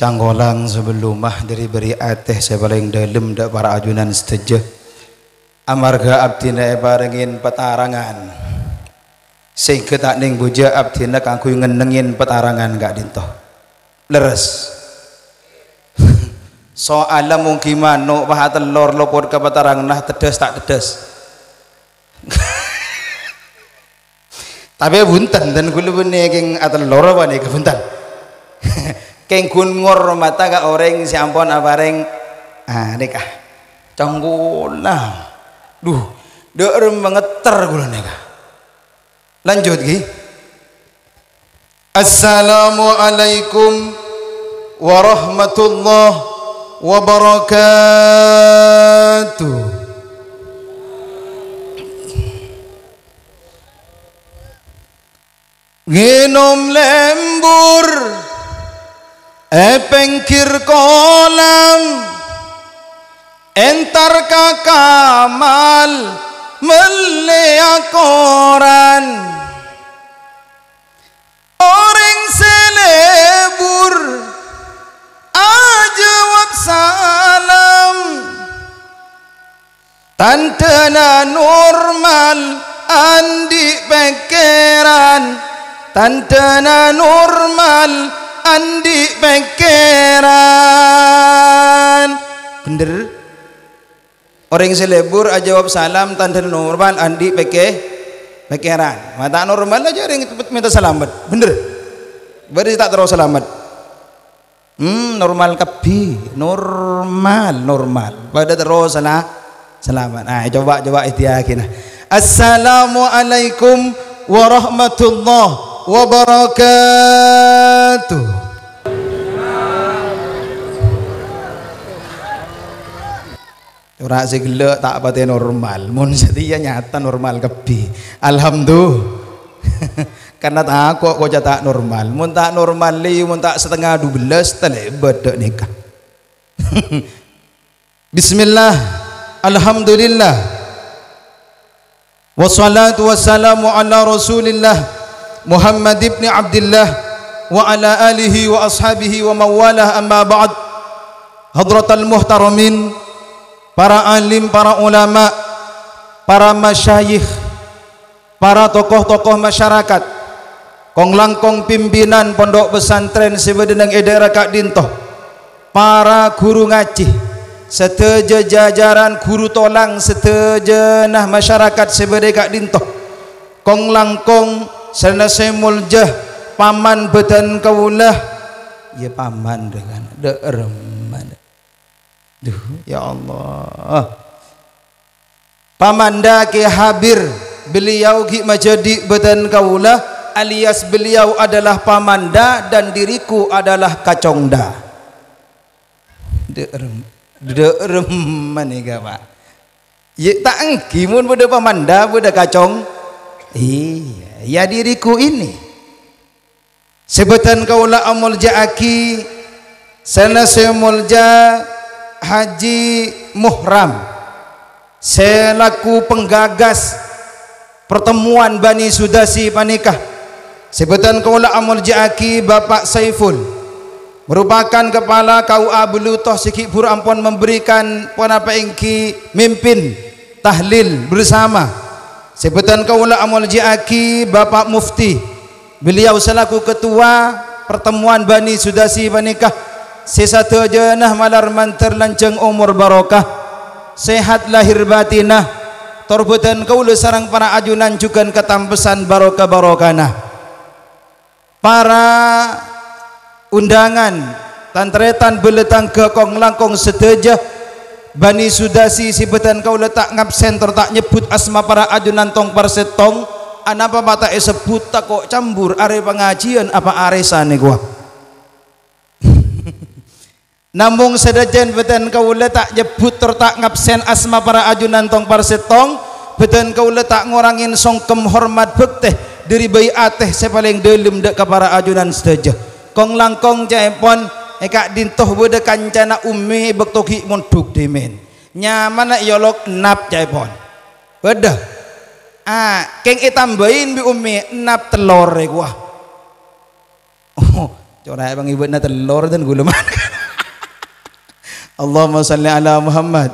canggolang sebelum mah dari beri ateh saya paling dalam dak para ajunan seteja amarga abdina barengin petarangan sing ketak ning buja abdina kangku ngenengin petarangan gak dintoh leres soalnya mungkin no pahat telur lopor ke petarangan nah tedes tak tedes tapi bunten dan gue kulo beneking atel loro bane kebuntan? mata gak kenggun ngurmata ka oring siampun aparing anikah ah, cangkula duh doer mengeter gula nika ah. lanjut ki Assalamualaikum warahmatullah wabarakatuh Nginom lembur E pengkir kolam Entar kamal Meliak koran Orang selebur Ajawab salam Tantena normal Andi pikiran Tantena normal Andi pekeran bener orang selebur aja ah, jawab salam tanda normal andi peke pekeran mata normal aja orang minta selamat bener berarti tak terus selamat hmm normal kepi normal normal pada terus salah selamat nah coba coba ikhtiar kita assalamualaikum warahmatullahi wabarakatuh. Ora sing gelek tak pati normal. Mun setia ya nyata normal kebi. Alhamdulillah. Karena tak kok kok tak normal. Mun tak normal li mun tak setengah 12 tele bedok nikah. Bismillah. Alhamdulillah. Wassalatu wassalamu ala Rasulillah. Muhammad ibn Abdullah wa ala alihi wa ashabihi wa mawalah amma ba'd Hadratal muhtaramin para alim para ulama para masyayikh para tokoh-tokoh masyarakat konglangkong pimpinan pondok pesantren Sibedeneng Edera kak dintoh, para guru ngaji seteja jajaran guru tolang seteja nah masyarakat kak dintoh, konglangkong langkong selesai muljah paman kau kaulah ya paman dengan mana? Duh, ya Allah. Pamanda ke habir beliau ki menjadi kau kaulah alias beliau adalah pamanda dan diriku adalah kacongda. Deerem deerem manega Pak. Ya tak engki mun budak pamanda budak kacong. Iya, ya diriku ini. Sebutan kaula amulja aki sana semulja haji muhram. Selaku penggagas pertemuan Bani Sudasi panikah. Sebutan kaula amulja aki Bapak Saiful merupakan kepala KUA Belutoh Pura Ampun memberikan penapa ingki mimpin tahlil bersama Sebutan kaula Amol Jiaki Bapak Mufti. Beliau selaku ketua pertemuan Bani Sudasi Panikah. Sesatu jenah malar mantar lanceng umur barokah. Sehat lahir batinah. Torbutan kaula sarang para ajunan juga ketampesan barokah barokana. Para undangan tantretan beletang ke kong langkong sedejah Bani Sudasi sibetan kau letak ngap center tak nyebut asma para ajunan tong persetong anapa mata eh sebut tak kok campur are pengajian apa aresane eh gua Namung sedajen beten kau letak nyebut tertak ngabsen asma para ajunan tong parsetong beten kau letak ngorangin songkem hormat bekteh dari bayi ateh sepaling dalem dek ke para ajunan sedaja kong langkong cepon eka dintoh bude kancana umi bektoki munduk dimen nyamana ya yolok nap jaipon beda ah keng itambahin e bi umi nap telor ya gua oh corai bang ibu na telor dan gula makan Allahumma salli ala Muhammad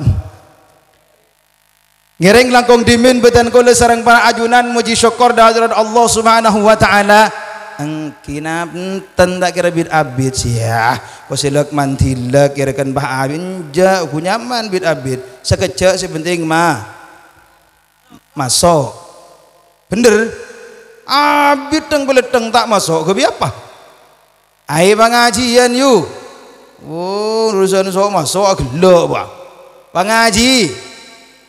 Ngereng langkong dimin betan kula sarang para ajunan muji syukur dahadirat Allah Subhanahu wa taala engkina enten tak kira bid abid ya kosilak mantila kira kan bah abin ja kunyaman bid abid sekecek sepenting ma masuk bener abid teng beleteng tak masuk ke apa ai pengajian yu oh urusan sok masuk gelok bah pengaji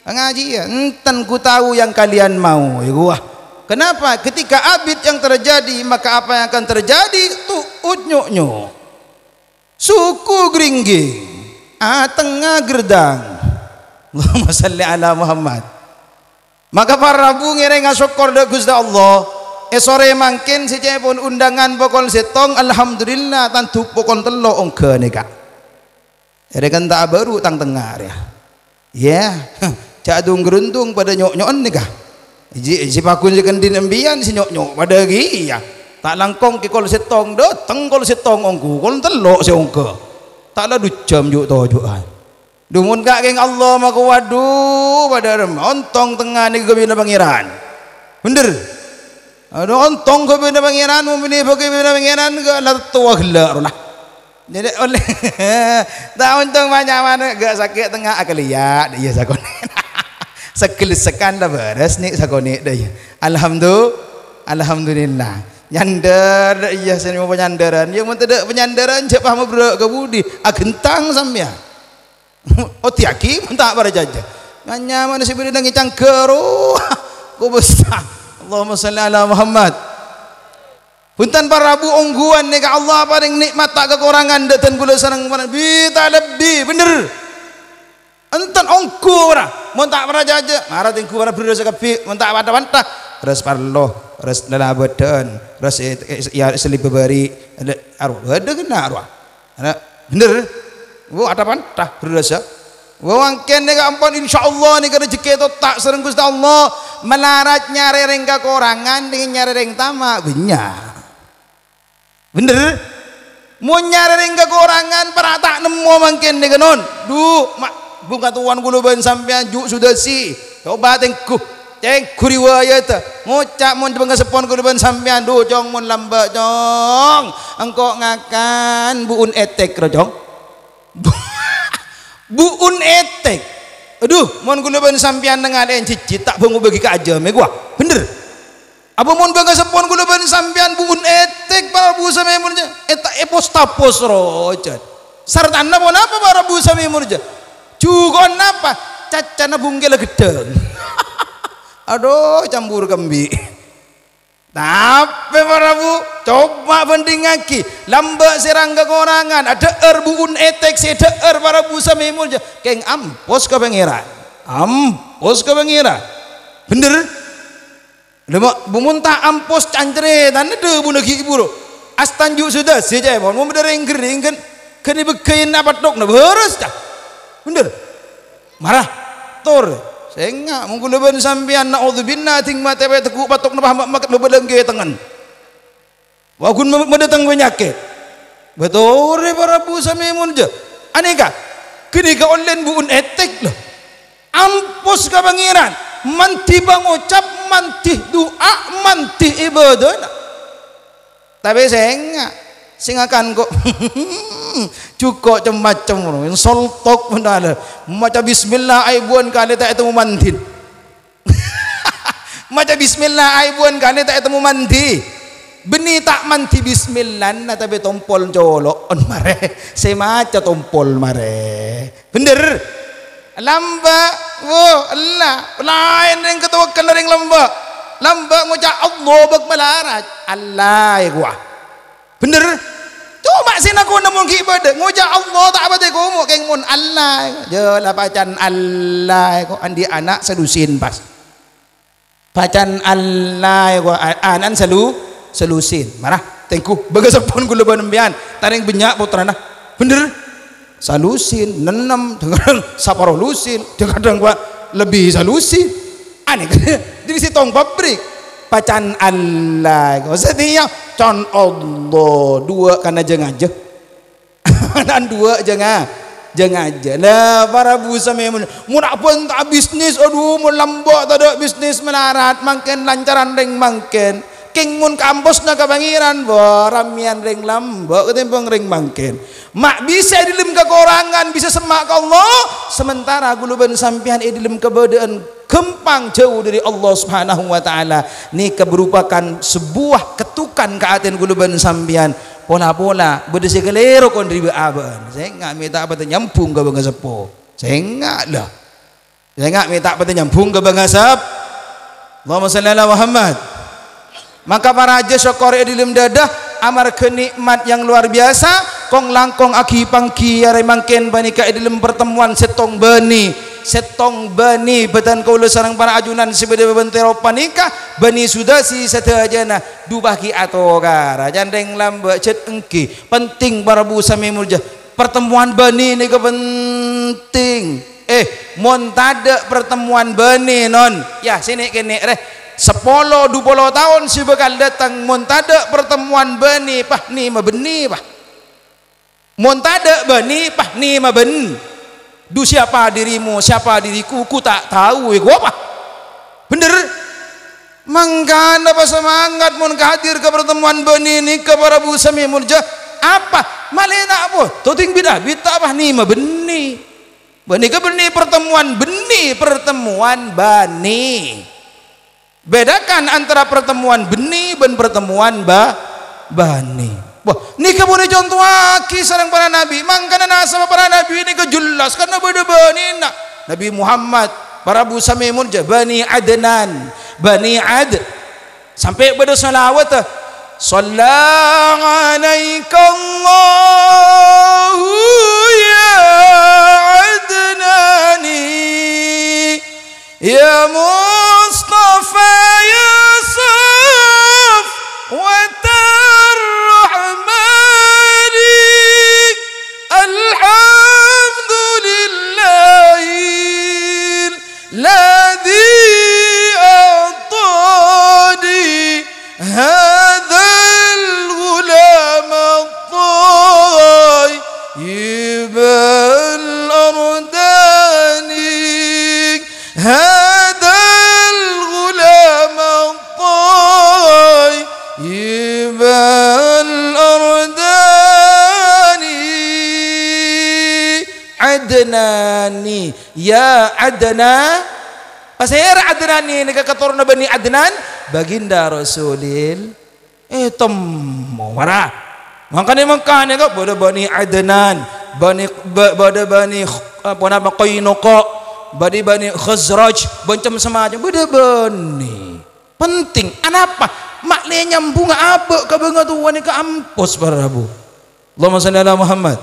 pengajian enten ku tahu yang kalian mau ya gua Kenapa? Ketika abid yang terjadi, maka apa yang akan terjadi? Tuh utnyuknyu. Suku gringging. Ah, tengah gerdang. Allahumma salli ala Muhammad. Maka para rabu ngereng asyukur da gusda Allah. Eh sore mangkin si pun undangan pokon setong alhamdulillah tantu pokon telo ongke neka. Ere kan tak baru tang tengah ya. Ya, yeah. cak geruntung pada nyok nyokan nikah. Ji si pakun je kendi nembian si nyok nyok pada gi ya. Tak langkong ke kol setong do, tengkol kol setong ongku, kalau telok si ongke. Tak ada ducam juk tau juk Dumun kak geng Allah maka waduh pada rem ontong tengah ni kebina pangeran. Bener. Aduh ontong kebina pangeran, memilih kebina pangeran ke nak tua gelar lah. Jadi oleh tak untung banyak mana gak sakit tengah akal ya, dia sakon. sekelisekanda beres nih sakoni deh alhamdulillah alhamdulillah nyandar iya sini mau penyandaran ya mau tidak penyandaran cek paham bro ke budi agentang ah, samya oh tiaki mentak pada jaja hanya manusia beri nangi cangkeru oh, ku besar Allahumma salli ala Muhammad Punten rabu ungguan nih, ka Allah paling nikmat tak kekurangan deten kula sareng bita lebih bener enten ongku ora tak para aja marat ing kuwara berdosa kebi mentak wata-wata res parlo res lalabedan res ya selip bebari arwah beda kena arwah bener eh? wo ada pantah berdosa Wong kene ka ampun Allah nih kerja kita tak sereng Gusti Allah melarat nyari ring kekurangan dengan nyari ring tamak benya. Bener? Eh? Mau nyari ring kekurangan para tak nemu mungkin nika non. Duh, bungkatuan kuluban sampean juk sudah si coba tengku teng kuriwaya ta ngucap mun dibengke sepon kuluban sampean do jong mun lamba jong engko ngakan buun etek rojong buun etek aduh mun kuluban sampean dengan en cicit tak bengu bagi ke aja me gua bener apa mun bangga sepon kuluban sampean buun etek para bu sampean mun eta eh, epos eh, tapos rojan sartana mun apa para bu sampean mun juga, apa? Cacana bungkil gedeng. Aduh, campur kembi. Tapi para ah, bu, coba bendingaki. Lambak serang kekurangan. Ada er etek, etek, ada er para bu samimul. Keng ampos ke pengira. Ampos ke pengiran Bener? Lemak bumunta ampos cancre tan de bunagi buru. Astanju sudah sejai mon Mau bener engger engger. Kene bekein apa tok na berus dah bener marah tur sehingga mungkin leben sampean naudzubillah ting mata pe teku patok nambah mak mak bebedeng tangan wagun mendatang penyakit betul para bu sami je aneka kini ke online buun etek loh ampus ka pangeran manti bangucap manti doa mantih ibadah tapi sehingga sing akan kok cukup macam-macam soltok menala maca bismillah aibuan kali tak temu mandi maca bismillah aibuan kali tak temu mandi beni tak mandi bismillah na tapi tompol colok on mare saya maca tompol mare bener lamba wo Allah lain yang ketua ring lamba lamba ngucap Allah bak melarat Allah ya gua bener cuma sina aku nemu ki bade ngoja Allah tak bade ko mo keng mun Allah je lah pacan Allah ko andi anak selusin pas bacaan Allah ko anan selu selusin marah tengku bagasap pun gula banembian tareng benyak putrana bener salusin nenem dengan saparo lusin dengan gua lebih salusin aneh jadi si tong pabrik pacan Allah setiap con Allah dua karena jangan aja dan dua jangan jangan aja lah para busa memang murah pun tak bisnis aduh mau lambok tak ada bisnis menarat makin lancaran ring makin King mun kampus na kabangiran bo ramian ring lambok ketimbang ring mangkin mak bisa dilem kekurangan bisa semak ke Allah sementara guluban sampian idilem kebedaan kempang jauh dari Allah subhanahu wa ta'ala ni keberupakan sebuah ketukan ke atin guluban sampian pola-pola beda segelero kontribu aban saya nggak minta apa nyambung ke bangga sepo saya nggak lah saya nggak minta apa nyambung ke bangga bangsa Allahumma salli ala Muhammad maka para raja syukur Edilim dadah amar kenikmat yang luar biasa kong langkong aki pangki yare mangken banika Edilim pertemuan setong bani setong bani betan kaula sarang para ajunan sebeda bentero panika bani sudah sudasi satejana dubah atau atogara jandeng lamba cet engki penting para bu sami murja pertemuan bani ni kepenting eh montada pertemuan bani non ya sini kini reh sepolo dua tahun si bekal datang muntada pertemuan bani pah ni ma beni pah muntada bani pah ni ma ben du siapa dirimu siapa diriku ku tak tahu ya gua apa bener mengkan apa semangat mun kehadir ke pertemuan bani ni ke para bu murja apa malena apa tuting bidah bita pah ni ma beni bani ke bani pertemuan beni pertemuan bani bedakan antara pertemuan benih dan pertemuan ba bani wah ini kebun contoh aki sarang para nabi mangkana nasa para nabi ini kejelas karena beda bani nak. Nabi Muhammad para bu samimun bani adnan bani ad sampai beda salawat Sallallahu alaika ya adnani ya Musa المصطفى يوسف وت adna pasir adnani nika keturunan bani adnan baginda rasulil item eh, mawara makanya makanya kok bodo bani adnan bani bodo bani apa nama koinoko bani bani khazraj bencam semacam bodo bani penting anapa maknanya nyambung apa kebengar tuan ke ampus para rabu Allahumma salli ala Muhammad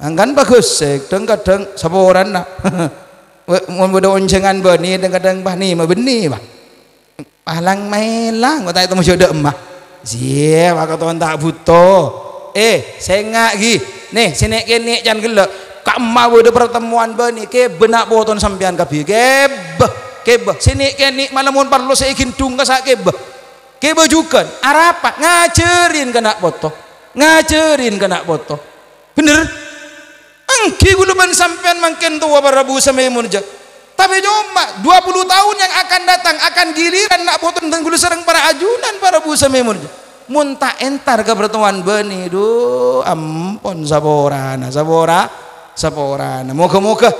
Angkan bagus, kadang-kadang siapa orang nak. mun bodo oncengan bani kadang-kadang bah ni mah beni bah palang melang kata itu masih ada emak zie maka tuan tak butuh eh sengak gi nih sini kene jangan gelak kak emak bodoh pertemuan bani ke benak boton sampean kabi kebe, kebe, sini kini malamun perlu saya kintung ke sak kebe Kebe juga arapat ngacerin kena botoh ngacerin kena botoh bener Engki guluman sampean makin tua bu sama murja. Tapi coba 20 tahun yang akan datang akan giliran nak potong tenggulu serang para ajunan para bu sama murja. Munta entar ke pertemuan beni do ampun saborana sabora saborana. Moga-moga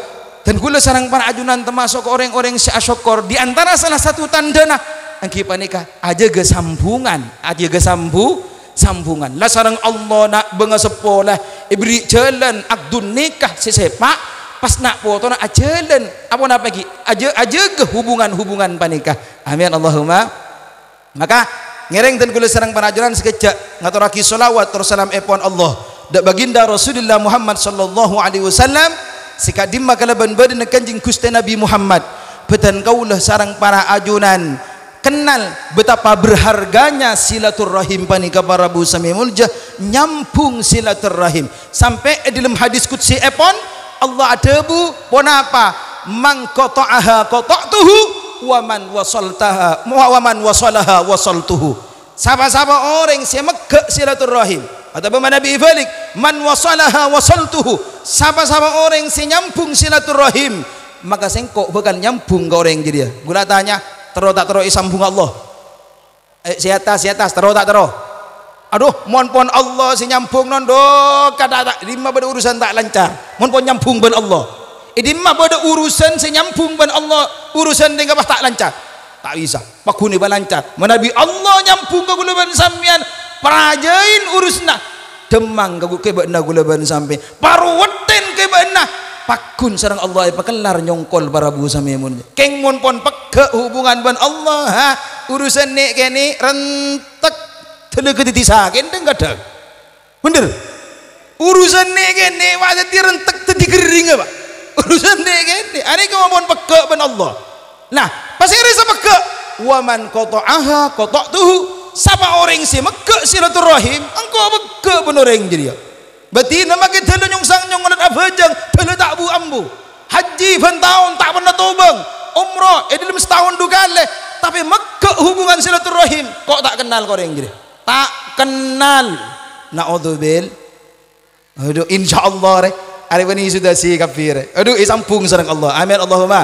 tenggulu serang sarang para ajunan termasuk orang-orang si asyokor di antara salah satu tandana angki panika aja gesambungan aja gesambu sambungan lah sarang Allah nak benga sepolah ibri jalan akdun nikah si sepak pas nak foto nak ajalan apa nak pergi aja aja ke hubungan-hubungan panikah amin Allahumma maka ngereng dan kulis sarang panajaran sekejap ngaturaki solawat terus salam epon Allah dak baginda Rasulullah Muhammad sallallahu alaihi wasallam sikadimma kalaban badan kanjing Gusti Nabi Muhammad petan kaulah sarang para ajunan kenal betapa berharganya silaturahim panika para bu samimulja nyampung silaturahim sampai dalam hadis kutsi epon Allah adebu ponapa man qata'aha qata'tuhu wa man wasaltaha wa man wasalaha wasaltuhu siapa-siapa orang yang megek silaturahim atau bagaimana Nabi Ibalik man wasalaha wasaltuhu siapa-siapa orang yang nyambung silaturahim maka sengkok bukan nyambung ke orang yang jadi ya gula tanya Teroh tak teroh isam bunga Allah eh, si atas si atas teroh tak teroh. aduh mohon pun Allah si nyambung non do kada tak lima pada urusan tak lancar mohon pun nyambung ben Allah eh, ini mah pada urusan si nyambung ben Allah urusan dengan apa tak lancar tak bisa pakuni ben lancar menabi Allah nyambung ke gula ben sambian perajain urusna demang ke gula ben sambian paru weten ke ben pakun seorang Allah eh, pakelar nyongkol barabu samimun keng mun pon peke hubungan ban Allah ha urusan nek kene rentek telega ditisakeun teng gadag bener urusan nek kene wajati rentek tadi gering apa urusan nek kene ari ke mun peke ban Allah nah pasti rasa pegek waman aha, koto tuh, sama orang si megek silaturahim engkau peke ben orang jadi ya betina makin tele nyungsang nyongolat apa tele tak bu ambu haji pentahun tak pernah tobang umroh edilum eh, setahun dugale tapi mekek hubungan silaturahim kok tak kenal kau yang tak kenal naudzubil aduh insyaallah re hari ini sudah si kafir aduh isampung eh, serang Allah amin Allahumma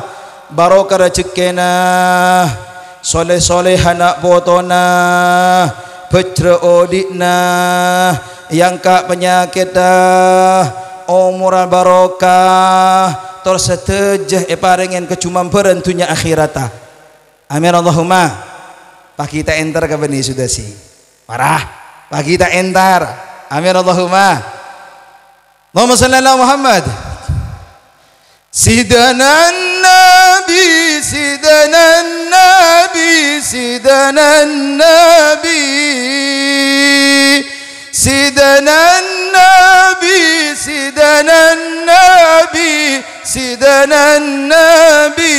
barokah rezekina soleh soleh anak botona petra odikna yang ka penyakit umuran barokah terus setejah eparengen eh, kecuman perentunya akhirata amin Allahumma pak kita enter ke beni sudah sih parah pak kita enter. amin Allahumma Allahumma sallallahu Muhammad Sidana Nabi, Sidana Nabi, Sidana Nabi. سيدنا النبي سيدنا النبي سيدنا النبي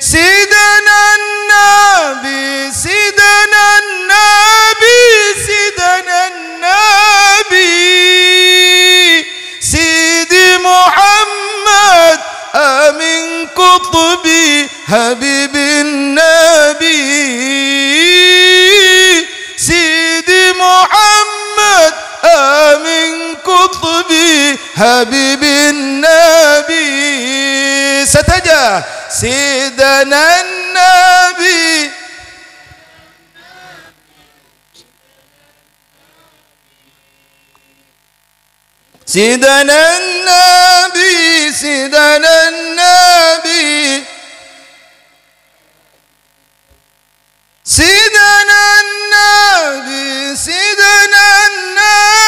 سيدنا النبي سيدنا النبي سيدنا النبي سيدي محمد أمين قطبي حبيب النبي قطبي حبيب النبي ستجا سيدنا النبي سيدنا النبي سيدنا النبي سيدنا النبي سيدنا النبي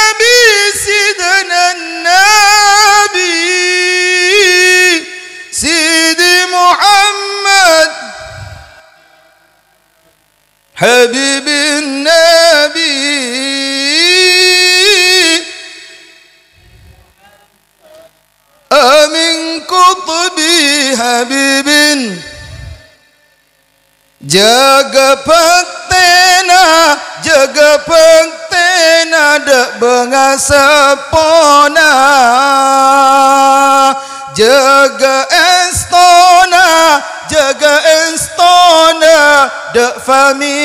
mim.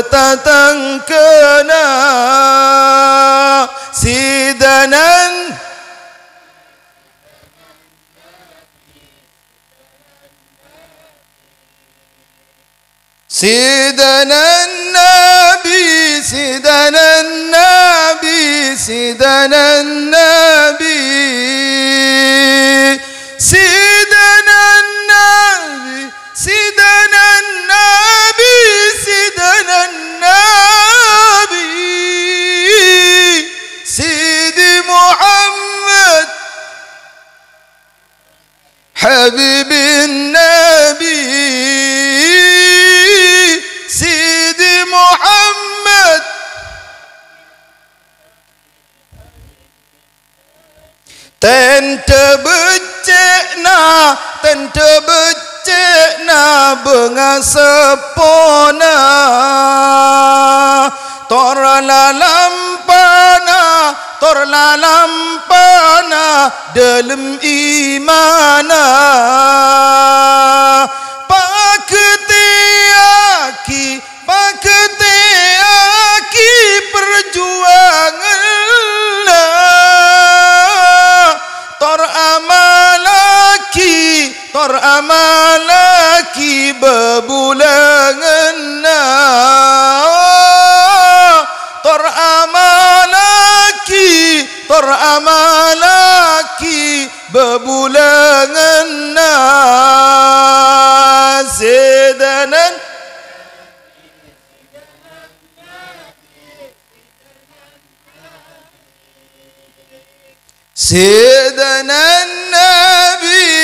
تتنكنا سيدنا سيدنا النبي سيدنا النبي سيدنا النبي حبيب النبي سيدي محمد تنت بجئنا تنت بجئنا بغا سبونا طر لالمبانا Tor terlah lampana dalam imana pakti aki pakti aki perjuangan tor amalaki tor amalaki bebulan amalaki bebulangan nasidanan سيدنا النبي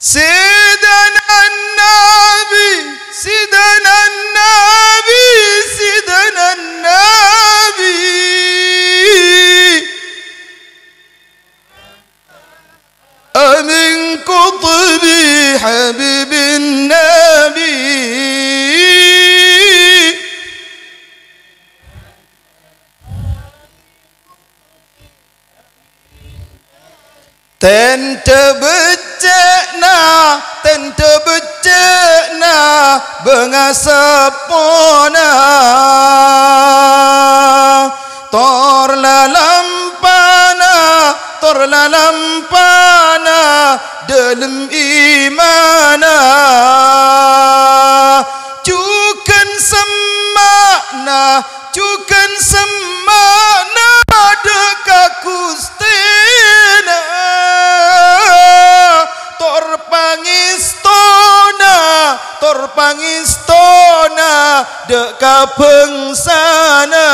سيدنا النبي سيدنا النبي سيدنا النبي أمن قطبي حبيب النبي تنتبتنا تنتبت bengasepun kapengsana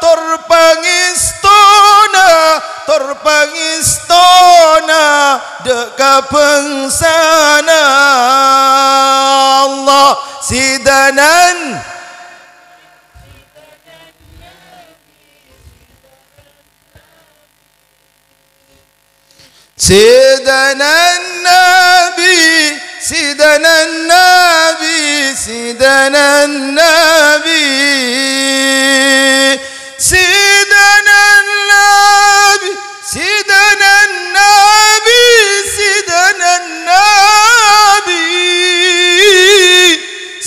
tur pangistona tur pangistona dek kapengsana Allah sidanan سيدنا Nabi, سيدنا النبي سيدنا النبي سيدنا النبي سيدنا النبي سيدنا النبي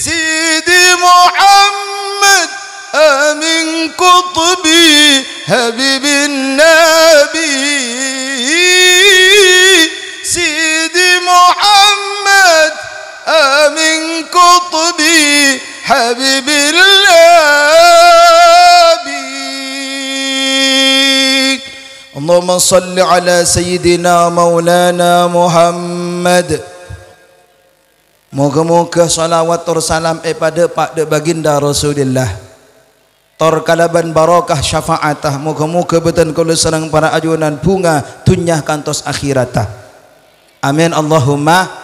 سيدي محمد أمن قطبي حبيب النبي سيدي محمد أمن قطبي حبيب الأبيك اللهم صل على سيدنا مولانا محمد Moga-moga salawat tur salam kepada Pak de Baginda Rasulullah. Tor kalaban barokah syafaatah. Moga-moga betul kalau senang para ajunan bunga tunyah kantos akhiratah. Amin Allahumma.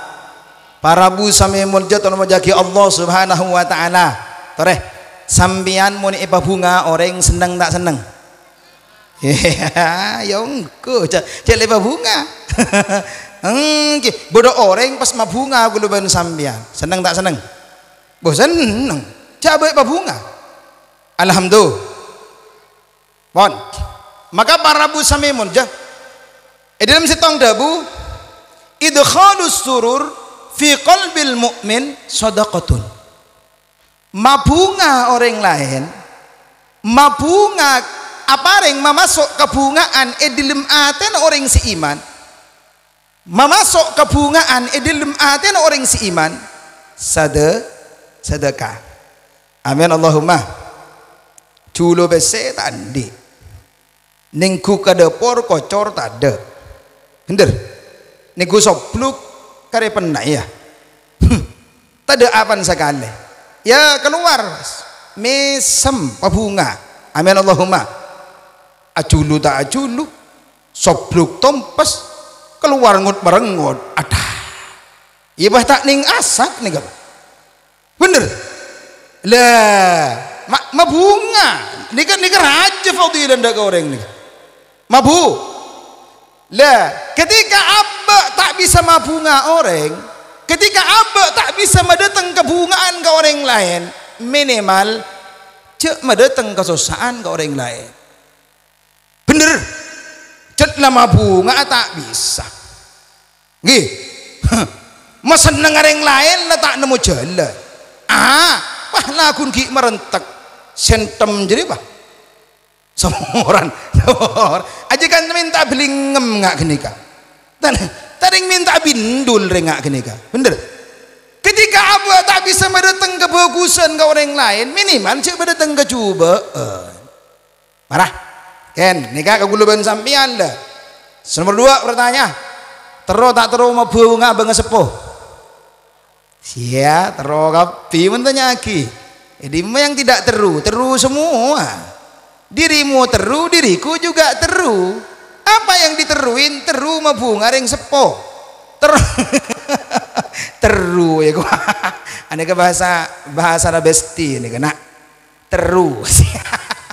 Para Parabu sami mulja tono majaki Allah Subhanahu wa taala. Toreh sambian mun ipa bunga orang seneng tak seneng. Ya, yongko cek lepa bunga. Engki bodoh orang pas ma bunga kulo ben sambian. Seneng tak seneng? Boh seneng. Cabe ipa bunga. Alhamdulillah. Bon. Maka parabu sami mulja. E eh, dalam setong dabu idkhalus surur fi qalbil mukmin sadaqatun mabunga orang lain mabunga apareng mamasok kebungaan edilem aten orang seiman mamasok kebungaan edilem aten orang si iman, sade sedekah amin Allahumma culo bese tandi ningku kadepor kocor tade hender niku sopluk karepen ya hmm, tada apan sekali. ya keluar mesem pabunga amin Allahumma ajulu tak ajulu sobluk tompes keluar ngut merengut ada ibah ya, tak ning asak nih gak bener lah ma, mabunga nika nika raja fadhi dan dak goreng nika mabu lah, ketika abba tak bisa mabunga orang, ketika abba tak bisa mendatang kebungaan ke orang lain, minimal cek mendatang kesusahan ke orang lain. Bener. Cek nama bunga tak bisa. masa Meseneng orang lain letak nemu jalan. Ah, wah, lakun ki merentek. Sentem jadi bah semoran semor aja kan minta belingem nggak genika dan taring minta bindul rengak genika bener ketika abu tak bisa berdatang ke bagusan ke orang lain minimal cek berdatang ke coba, eh. marah ken nikah guluban sampian dah nomor dua bertanya terus tak terus mau bunga bangun sepuh sia terus kapi mentanya aki jadi yang tidak teru teru semua dirimu teru diriku juga teru apa yang diteruin teru mebunga ring sepo teru teru ya gua ane ke bahasa bahasa besti ini kena kan, teru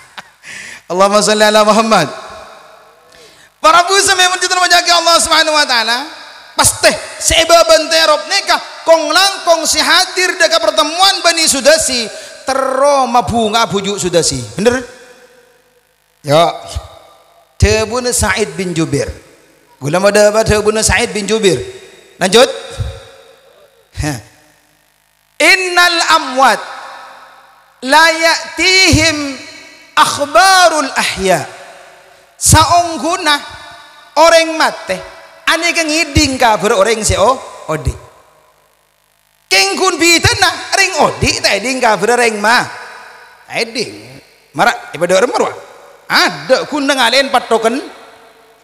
Allahumma salli ala Muhammad para busa memang citra menjaga Allah subhanahu wa ta'ala pasti sebaban terop nikah kong langkong si hadir dekat pertemuan bani sudasi teru mabunga bujuk sudasi bener Ya, teubuna Sa'id bin Jubir. gula mada ba teubuna Sa'id bin Jubir. lanjut innal amwat la ya'tihim akhbarul ahya saongguna orang mate ane kang hiding kabar orang seo odi king kun bitena ring odi ta hiding kabar ring ma hiding marak ibadah remar ada kundang alain patokan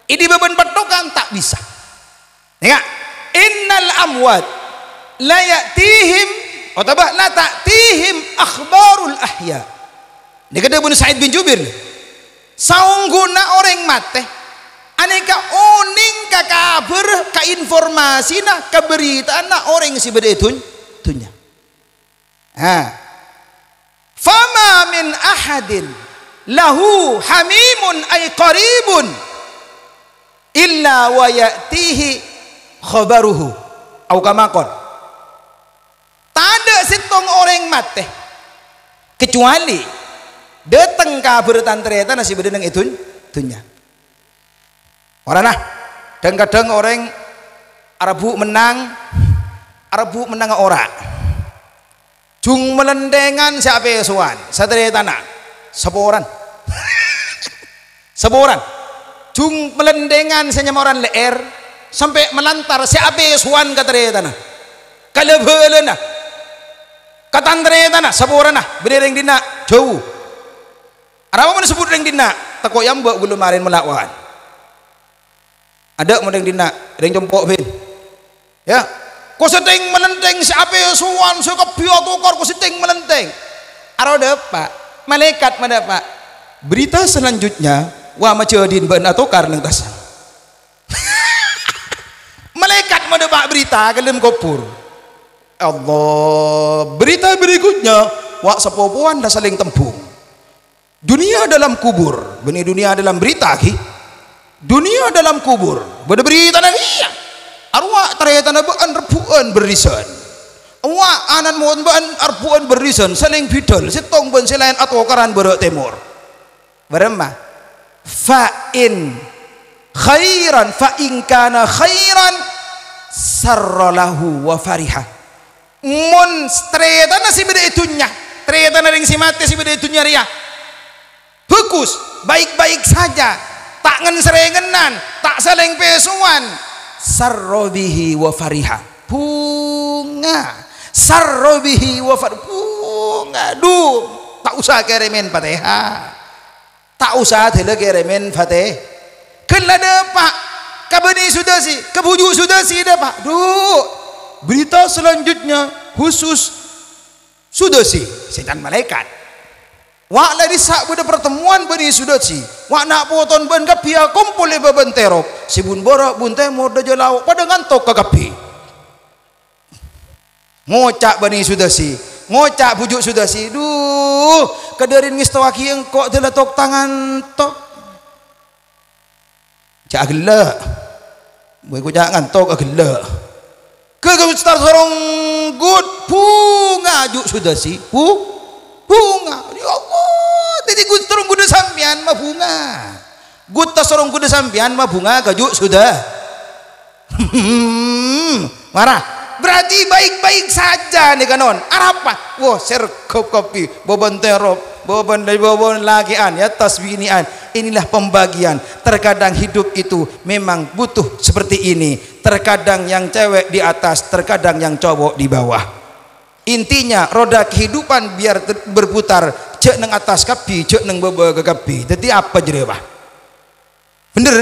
ini beban patokan tak bisa ya innal amwat la ya'tihim atau oh, la ta'tihim akhbarul ahya ini kata Ibn Sa'id bin Jubir saungguna orang mate aneka uning kakaber ka informasi nah keberita nah orang si beda itu tunya ha fama min ahadin lahu hamimun ay qaribun illa wa ya'tihi khabaruhu au kama Tanda sitong orang mati kecuali datang kabur tantreta nasi bedeneng itu tunya. Orang nah dan kadang orang Arabu menang Arabu menang orang. Jung melendengan siapa suan satria tanah seporan seporan cung melendengan senyamoran leher sampai melantar si abe suan kataretana kalebelena katandretana seporana bereng dina jauh Arawa mana sebut reng dina takoyam yang buat gulu marin melawan ada mending dina reng jempok bin ya ku seting melenteng si abe suan suka kebiak tukar menenteng seting melenteng depak malaikat mendapat berita selanjutnya wa macadin ban atau karneng tasang malaikat mendapat berita kelem kopur Allah berita berikutnya wa sepupuan dah saling tempung dunia dalam kubur benih dunia dalam berita ki dunia dalam kubur berita iya. arwah ternyata nabuan rebuan berisan Wa anan muan ban arbuan berison seling bidol sitong ban selain atau karan berok timur. Beremah. Fa'in khairan fa'in kana khairan sarrolahu wa fariha. Mun stretana si beda itunya. Tretana ring si mati si beda itunya ria. Hukus baik-baik saja. Tak ngen serengenan, tak seleng pesuan. Sarrobihi wa fariha. Bunga sarrobihi wafat bunga du tak usah keremen fatihah tak usah tidak kirimin fatih kena pak kabeni sudah sih? kebuju sudah sih? dah pak berita selanjutnya khusus sudah sih. setan malaikat Wak lagi saat pada pertemuan bani sudah si. Wak nak poton ban kapi aku boleh baban terok. Si bun borak bun teh mau pada ngantok ke kapi. Ngocak bani sudah si. Ngocak bujuk sudah si. Duh, kederin ngis tawaki yang kok teletok lah tangan tok. Cak gila. Mereka cak ngantok gila. Kegel star sorong gud bunga juk sudah si. Bu, bunga. Ya Allah, jadi gud terung gude sampian mah bunga. Gud tas sorong gude sampian mah bunga gajuk sudah. Hmm, marah. berarti baik-baik saja nih kanon arapa wah serkop kopi boban terop boban dari boban an, ya beginian, inilah pembagian terkadang hidup itu memang butuh seperti ini terkadang yang cewek di atas terkadang yang cowok di bawah intinya roda kehidupan biar berputar cek neng atas kapi cek neng bawah ke kapi jadi apa jadi apa bener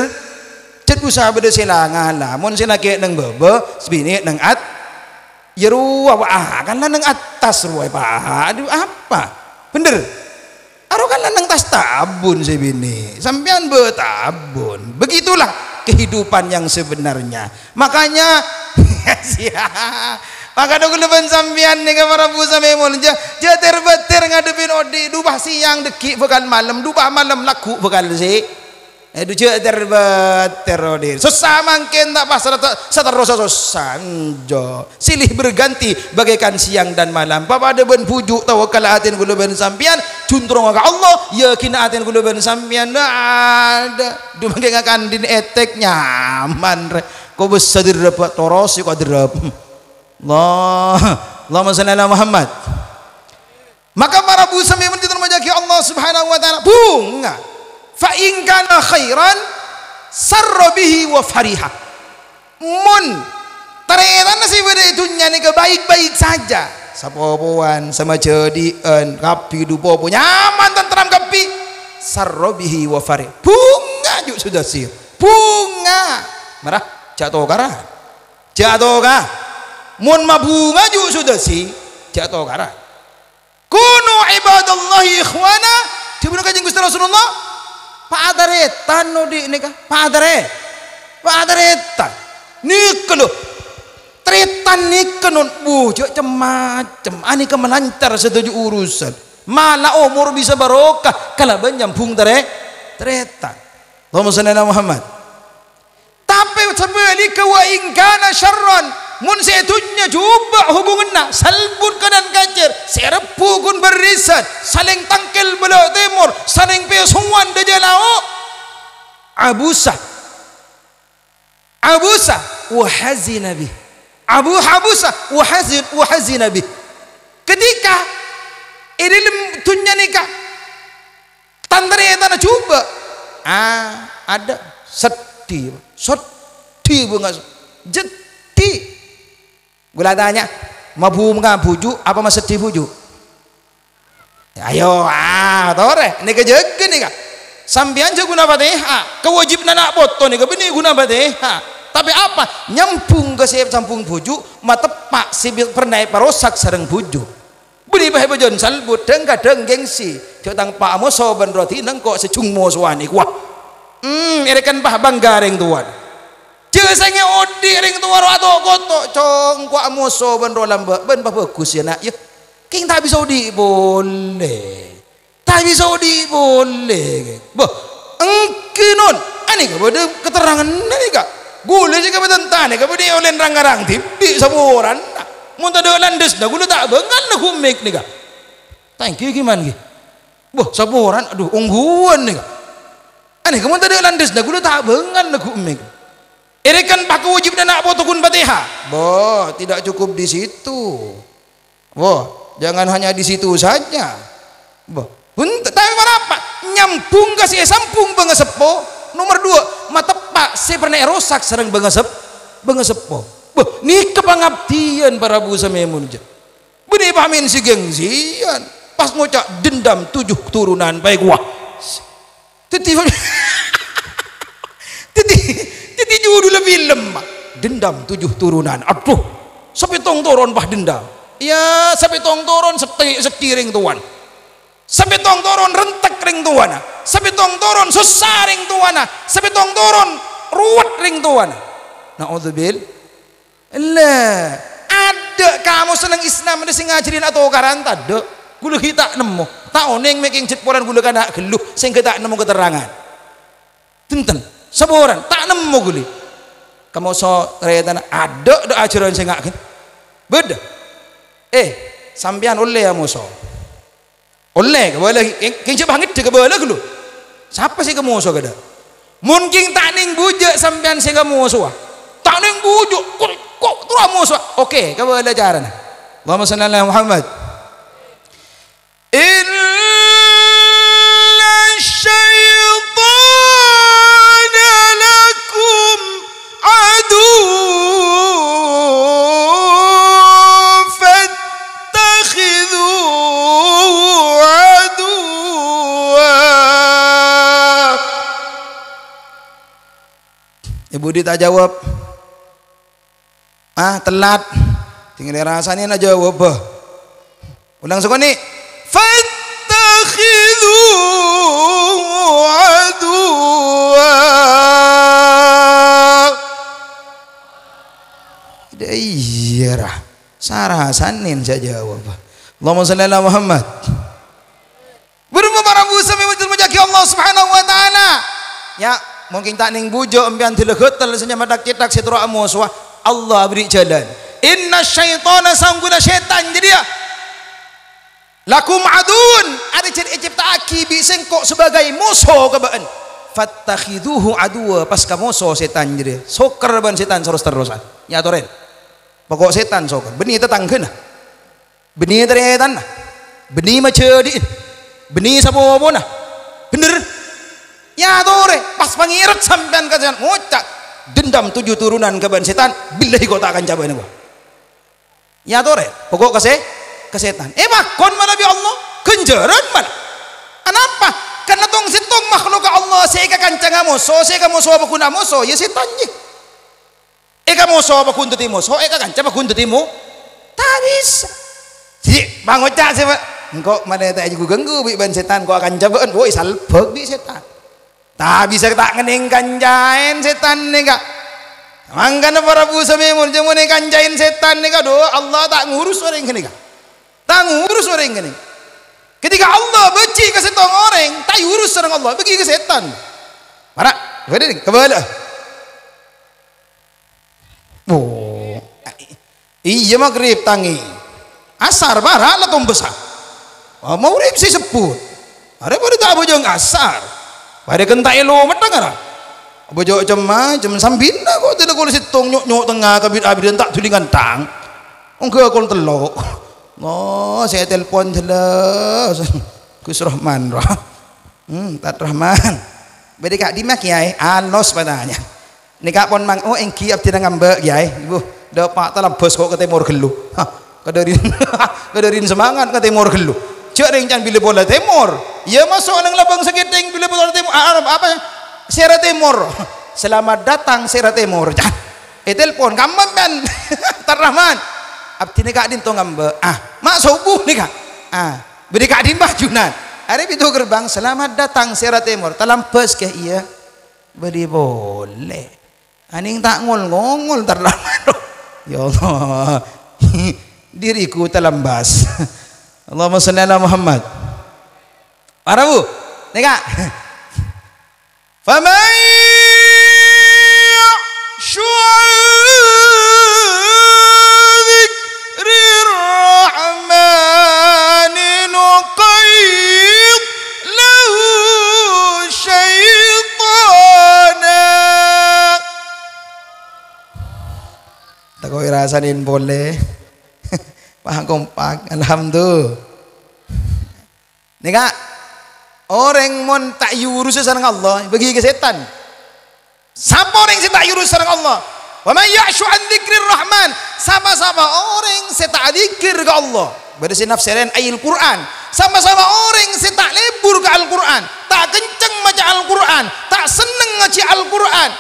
Cek usaha beda sila ngalah mun sila neng bawah sebini neng at Yeruwa ya ah kan lanang atas ruwai pak. Aduh apa? Bener. Aro kan lanang tas tabun si bini, Sampean betabun. Begitulah kehidupan yang sebenarnya. Makanya maka dok leban sampean nih kamar abu sampe mulja jater beter ngadepin odi dubah siang deki bukan malam dubah malam laku bukan sih Edu eh, ceter ya, baterodir. Susah makin tak pasar seterus sanjo. Silih berganti bagaikan siang dan malam. Papa ada ben pujuk kalau atin gulu ben sampian. Cuntrung ke Allah. Yakin atin gulu ben sampian. ada. Duh makin akan din etek nyaman. Kau besar direpat toros kau direp. Allah. Allahumma salli ala Muhammad. Maka para bu sampai menjadi Allah subhanahu wa ta'ala. Bunga fa in kana khairan sarra bihi wa fariha mun teretan si beda itu nyani kebaik-baik saja sapopoan sama jadian kapi dupopo nyaman tenteram kapi sarra bihi wa fariha bunga juga sudah sih bunga merah jatuh kara jatuh kah mun bunga juga sudah sih jatuh kara kunu ibadallahi ikhwana dibunuh kanjeng Gusti Rasulullah di ini nika padare padareta nikelu tretan nikenun bujo cemacem ani kemelancar setuju urusan malah umur bisa barokah kalau nyambung dare, tretan Allahumma salli Muhammad tapi sebeli kewa ingkana syarron mun setunya jubah nak salbun kanan kacer serpu gun berisan saling tangkel belok timur saling pesungan dejalao abusa abusa Wahazi nabi abu habusa Wahazi Wahazi nabi ketika ini tunya nikah tandanya tanah coba ah ada sedih sedih bunga jadi Gula tanya, mabu nggak buju apa masih dibujuk? Ya, ayo, ah, tore, ini kejek, nih kak. Sambian juga guna fatihah, kewajiban anak botol nih, kebini guna fatihah. Tapi apa? Nyampung ke siap buju? mata pak sibil pernah parosak sereng buju. Beli bahaya bojon salbut, dengkadeng gengsi. Pak pakmu soban roti nengkok secungmo suani kuah. Hmm, ini kan bah bangga tuan senge odi ring tuwaro ato koto cong kwa muso ben lamba ben pa bagus ya nak ya king tak bisa odi boleh tak bisa odi boleh ya. boh engkinon ani kau bade keterangan nani kak, gula sih ka tentang ka bade olen rangarang tipi saburan mun tak landes des dah tak bengan dah kumik ni ka thank you gimana boh saburan aduh ungguan ni kak, ani ka mun tak dolan dah tak bengan dah ini kan paku wajib dan nak potukun fatihah. Boh, tidak cukup di situ. Boh, jangan hanya di situ saja. Boh, pun tapi apa? nyambung gak sih eh, sampung sepo. Nomor dua, mata pak si pernah rusak serang bengesep, sepo. Boh, ini kepengabdian para bu yang munjat, Bini pamin si gengsian. Pas ngocak dendam tujuh turunan baik wah. Titi, titi, tujuh dulu lebih lemah dendam tujuh turunan aduh sepitong turun bah dendam ya sepitong turun seti, sekiring tuan sepitong turun rentek ring tuan sepitong turun susah ring tuan sepitong turun ruwet ring tuan na'udzubil lah ada kamu seneng Islam ada sing ngajarin atau karan tade gula kita nemu tahu neng making jet gula kana geluh sing kita nemu keterangan tenten seburan tak nemu guli kamu so reyetan ada do ajaran saya ngakin gitu. beda eh sampean oleh ya muso oleh kebalik kencing banget juga kebalik lu siapa sih kamu so kada mungkin tak ning bujuk sampean kamu musuh ah. tak neng bujuk kok kok kamu musuh ah? oke kebalik cara Allahumma salli ala Muhammad Budi tak jawab. Ah, telat. Tinggal rasanya nak jawab. Bah. Ulang sekali. Fattakhidhu aduwa. Dairah. Iya Sarah sanin saya jawab. Allahumma salli ala Muhammad. Berumur para musuh menjadi Allah subhanahu wa ta'ala. Ya mungkin tak ning bujo empian dilegetel senyama tak cetak sitra amus wah Allah beri jalan inna syaitana sangguna syaitan jadi ya lakum adun ada cipta ciptaaki bising kok sebagai musuh kebaan fattakhiduhu aduwa pas kamu so setan jadi soker ban setan terus terusan nyatoren pokok setan soker benih tetangga nah. benih ternyata nah. benih macam di benih sapa apa nah bener Ya pas pangirat sampean ke sana, Dendam tujuh turunan keban setan, bila kau tak akan cabain gua. Ya pokok kese kesetan. Eh kon mana bi Allah, kenjaran mana? Kenapa? Karena tong sitong makhluk Allah seka kancang musuh, kamu, so apa kamu musuh, ya setan je. Eka musuh apa kun tetimu, so eka eh, kancang apa kun tetimu, tak bisa. Si, bang ucak sih, engkau mana tak juga genggu bi ban setan, kau akan cabain, woi salbek bi setan. Tak bisa tak ngening kanjain setan nih kak. Mangkana para busa memur jemu ni kanjain setan nih kak. Doa Allah tak ngurus orang ini kak. Tak ngurus orang ini. Ketika Allah benci ke setan orang, tak urus orang Allah, pergi ke setan. Mana? Kembali, kembali. Oh, iya maghrib tangi. Asar barak lah tumbesa. Oh, mau rib sih sebut. Ada baru tak bojong asar. Pada kentak elu matang kan? Bojo cema cem sambinda kok tidak kau lihat tong nyok nyok tengah kabit abis tak tulingan tang. Enggak kau telok. No, saya telepon jelas. Gus Rahman roh. Hmm, Tat Rahman. Beri kak di mak kiai, alos padanya. Nih kak pon mang, oh engki abdi ngambek kiai, ibu. Dapat talam bos kok ke timur gelu. Hah, kadarin, semangat ke timur gelu cek ring bila bola timur ya masuk nang labang segiting bila bola timur Arab ah, ah, apa Sera Timur selamat datang Sera Timur can eh telepon kambang kan terrahman abdi ni kadin to ngambe ah mak subuh nih kak ah beri kadin bajunan hari itu gerbang selamat datang Sera Timur terlampes ke iya beri boleh ah, aning tak ngul ngul terlama ya Allah diriku telembas Allahumma salli ala Muhammad. Parabu. Teka. Faman Tak kau rasain boleh pahang kompak alhamdulillah nih kak orang oh, mon tak yurus ya sareng Allah bagi ke setan siapa orang sing tak yurus sareng Allah wa may ya'shu an dzikrir rahman sama-sama orang sing tak dzikir ke Allah berisi nafsirin ayil Quran sama-sama orang sing tak lebur ke Al-Quran tak kenceng maca Al-Quran tak seneng ngaji Al-Quran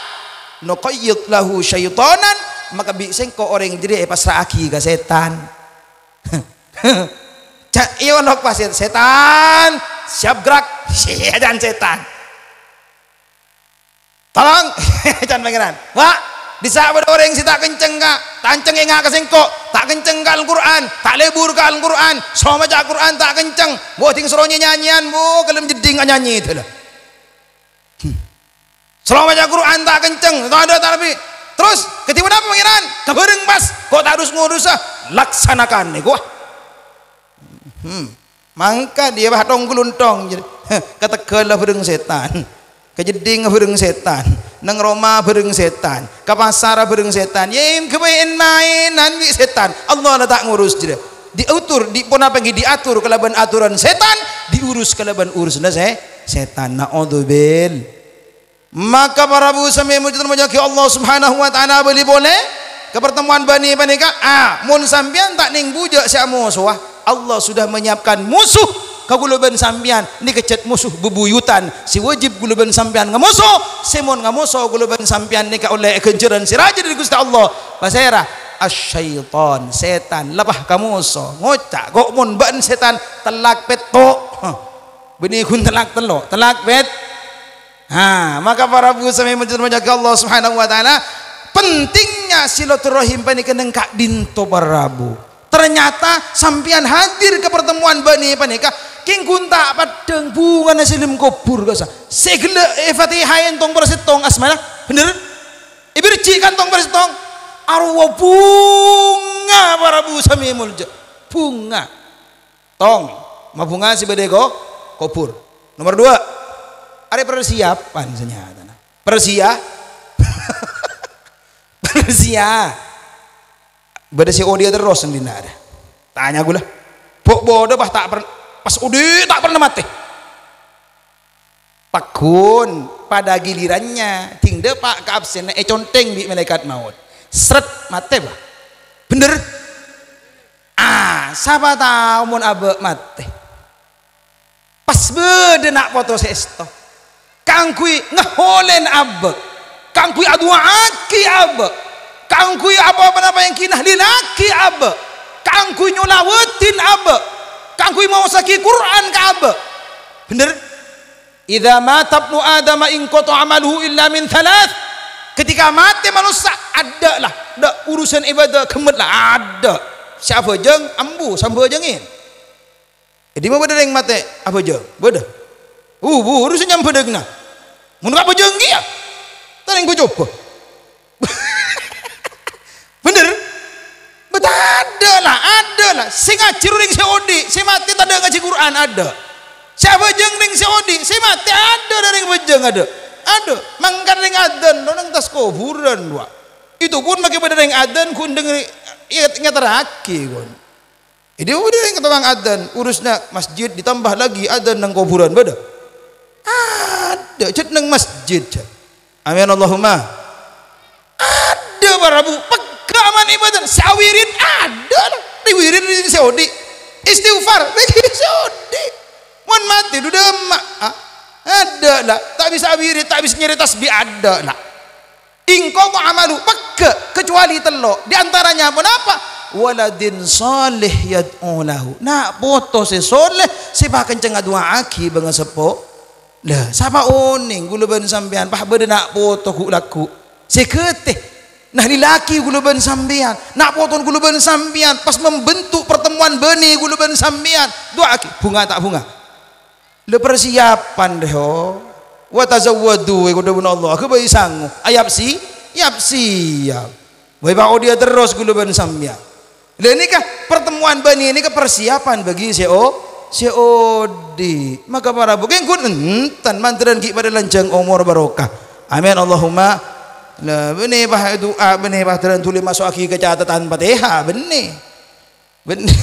nuqayyid lahu syaitanan maka bisa kau orang jadi pasrah aki ke setan Iwan hok iya, pasien setan siap gerak dan setan. Tolong jangan pangeran. wah bisa orang yang tak kenceng kak, tanceng yang kesengko, tak kenceng kak Al-Quran, tak lebur Al-Quran, sama aja Al-Quran tak kenceng, bu ting seronya nyanyian bu, kelem jeding nyanyi itu lah. Hmm. Selama aja Quran tak kenceng, tak ada tapi terus ketika apa pangeran kabareng pas kok tak harus ngurus ah? laksanakan nih gua hmm. mangka dia bah tong guluntong kata kalah bereng setan kejeding bereng setan neng Roma bereng setan kapasara bereng setan yang kebain mainan wi setan Allah tak ngurus jadi diatur di pun apa diatur kelaban aturan setan diurus kelaban urus nah setan naudzubillah maka para Abu Sami mujud mujaki Allah Subhanahu wa taala beli boleh ke pertemuan Bani Panika ah mun sampean tak ning bujak sia musuh Allah sudah menyiapkan musuh kaguluban sampean ni kecet musuh bebuyutan si wajib guluban sampean ngamusuh simon ngamusuh guluban sampean ni oleh kenjeran si raja dari Gusti Allah pasera asyaiton setan lebah kamu so ngocak kok mun ban setan telak petok huh. bini kun telak telok telak pet Ha, maka para buku sami menjadi Allah Subhanahu wa taala pentingnya silaturahim bani keneng kak dinto barabu. Ternyata sampean hadir ke pertemuan bani panika king kunta padeng bunga nasilim kubur gasa. Segle eh, Fatihah entong setong asmana. Bener? Ibir Ibirci kantong setong. arwa bunga para buku sami mulja. Bunga. Tong, mabunga si bedego kubur. Nomor dua, ada persiapan senyata, Persia, Persia, beda si dia terus yang dina ada. Tanya gula, bok bodoh bah tak pernah pas udi tak pernah mati. Pakun pada gilirannya tinggal pak ke absen eh conteng di malaikat maut. Seret mati bah. Bener? Ah, siapa tahu mun abe mati. Pas bede nak foto sesto. Si kangkui ngeholen abek kangkui adua aki abek kangkui apa-apa yang kinah lilaki abek kangkui nyulawetin abek kangkui mau saki Quran ke abek bener idza mata ibnu adama in qata amaluhu illa min thalath ketika mati manusia ada lah ada urusan ibadah kemet lah ada siapa jeng ambu sambo jengin jadi mau beda yang mati apa jeng beda Ubur senyam pedegna. Mun apa jenggi ya? Tareng ku coba. Bener? betul ada lah, ada lah. Singa ngaji ring si mati tanda ngaji Quran ada. Siapa jeung ring Saudi, si mati ada dari bejeng ada. Ada, mangkar ring adan, orang tas kuburan dua. Itu pun pakai pada ring adan, kun denger ingat ingat teraki kun. Ini udah yang ketawang adan, urusnya masjid ditambah lagi adan nang kuburan beda. Ada jeneng masjid. Amin Allahumma. Ada para bu pegaman ibadah sawirin ada Diwirin di Saudi. Istighfar di Saudi. Mun mati udah emak. Ada lah. Tak bisa wirid, tak bisa nyeri tasbih ada lah. Ingkau amalu peke kecuali telok. diantaranya, antaranya kenapa? waladin soleh yad'ulahu nak foto si soleh si pakan cengat dua aki bengesepo lah, siapa oning gula ben sampean, pah benda nak foto ku laku. Seketeh. Nah laki gula ben sampean, nak potong gula ben sampean, pas membentuk pertemuan benih gula ben sampean. aki, bunga tak bunga. Le persiapan deh oh. Wa tazawwadu ya gula ben Allah. aku bayi sangu. Ayap si, yap siap. Bayi bako dia terus gula ben sampean. Lah ini kah pertemuan benih ini ke persiapan bagi si oh si Odi maka para bukan kun enten mantiran ki pada lanjang umur barokah amin Allahumma la benih bah doa benih bah teran tulis masuk aki ke catatan pateha, benih benih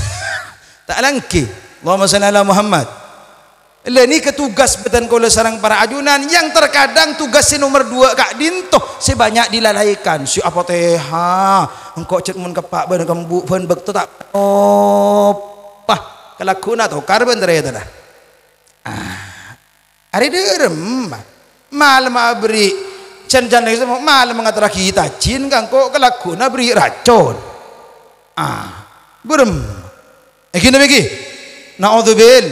tak langki Allahumma salli ala Muhammad lah ini ketugas betan kula sarang para ajunan yang terkadang tugas si nomor dua kak dinto si banyak dilalaikan si apa teh engkau cek mun kepak ben kembuk ben bekto tak opah kala kuna to karbon dere dara ah, ari derem mal ma ah beri cenjan lagi semua mal mengatara ah kita jin kang kok kala kuna beri racun ah berem eh, Iki nabi ki, naudzubil.